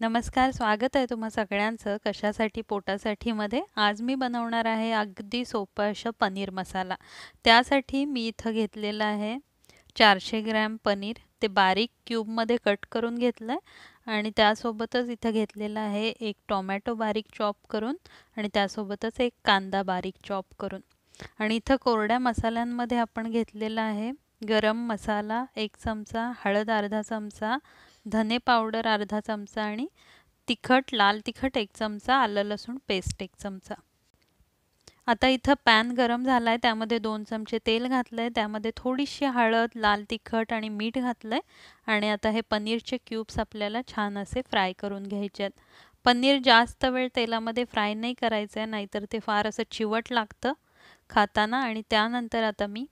नमस्कार स्वागत आहे तुम्हा सगळ्यांचं कशासाठी पोटासाठीमध्ये आज मी बनवणार आहे अगदी सोपं असं पनीर मसाला त्यासाठी मी इथं घेतलेलं आहे चारशे ग्रॅम पनीर ते बारीक क्यूबमध्ये कट करून घेतलं आहे आणि त्यासोबतच इथं घेतलेलं आहे एक टोमॅटो बारीक चॉप करून आणि त्यासोबतच एक कांदा बारीक चॉप करून आणि इथं कोरड्या मसाल्यांमध्ये आपण घेतलेला आहे गरम मसाला एक चमचा हळद अर्धा चमचा धने पावडर अर्धा चमचा आणि तिखट लाल तिखट एक चमचा आलं लसूण पेस्ट एक चमचा आता इथं पॅन गरम झाला आहे त्यामध्ये दोन चमचे तेल घातलं आहे त्यामध्ये थोडीशी हळद लाल तिखट आणि मीठ घातलं आहे आणि आता हे पनीरचे क्यूब्स आपल्याला छान असे फ्राय करून घ्यायचे आहेत पनीर जास्त वेळ तेलामध्ये फ्राय नाही करायचं आहे नाहीतर ते फार असं चिवट लागतं खाताना आणि त्यानंतर आता मी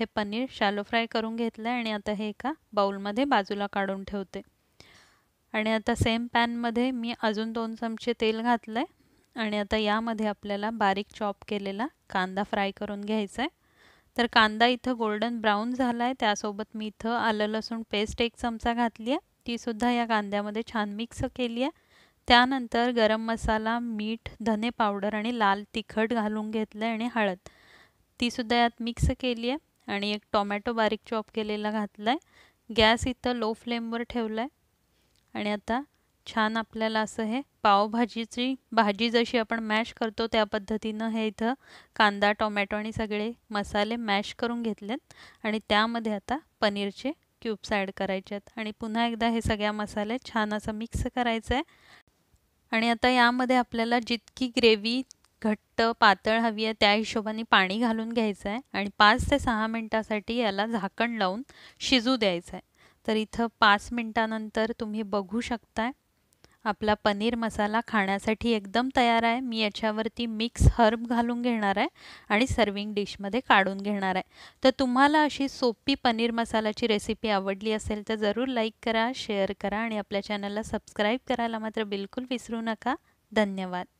हे पनीर शॅलो फ्राय करून घेतलं आहे आणि आता हे एका बाऊलमध्ये बाजूला काढून ठेवते आणि आता सेम पॅनमध्ये मी अजून दोन चमचे तेल घातलं आहे आणि आता यामध्ये आपल्याला बारीक चॉप केलेला कांदा फ्राय करून घ्यायचा आहे तर कांदा इथं गोल्डन ब्राऊन झाला आहे त्यासोबत मी इथं आलं लसूण पेस्ट एक चमचा घातली आहे तीसुद्धा या कांद्यामध्ये छान मिक्स केली आहे त्यानंतर गरम मसाला मीठ धने पावडर आणि लाल तिखट घालून घेतलं आहे आणि हळद तीसुद्धा यात मिक्स केली आहे आणि एक टोमॅटो बारीक चॉप केलेला घातला आहे गॅस इथं लो फ्लेमवर ठेवला आहे आणि आता छान आपल्याला असं हे पावभाजीची भाजी जशी आपण मॅश करतो त्या पद्धतीनं हे इथं कांदा टोमॅटो आणि सगळे मसाले मॅश करून घेतलेत आणि त्यामध्ये आता पनीरचे क्यूब्स ॲड करायचे आहेत आणि पुन्हा एकदा हे सगळ्या मसाले छान असं मिक्स करायचं आहे आणि आता यामध्ये आपल्याला जितकी ग्रेव्ही घट्ट पातळ हवी आहे त्या हिशोबाने पाणी घालून घ्यायचं आहे आणि पाच ते सहा मिनटासाठी याला झाकण लावून शिजू द्यायचं आहे तर इथं पाच मिनटानंतर तुम्ही बघू शकताय आपला पनीर मसाला खाण्यासाठी एकदम तयार आहे मी याच्यावरती मिक्स हर्ब घालून घेणार आहे आणि सर्विंग डिशमध्ये काढून घेणार आहे तर तुम्हाला अशी सोपी पनीर मसाल्याची रेसिपी आवडली असेल तर जरूर लाईक करा शेअर करा आणि आपल्या चॅनलला सबस्क्राईब करायला मात्र बिलकुल विसरू नका धन्यवाद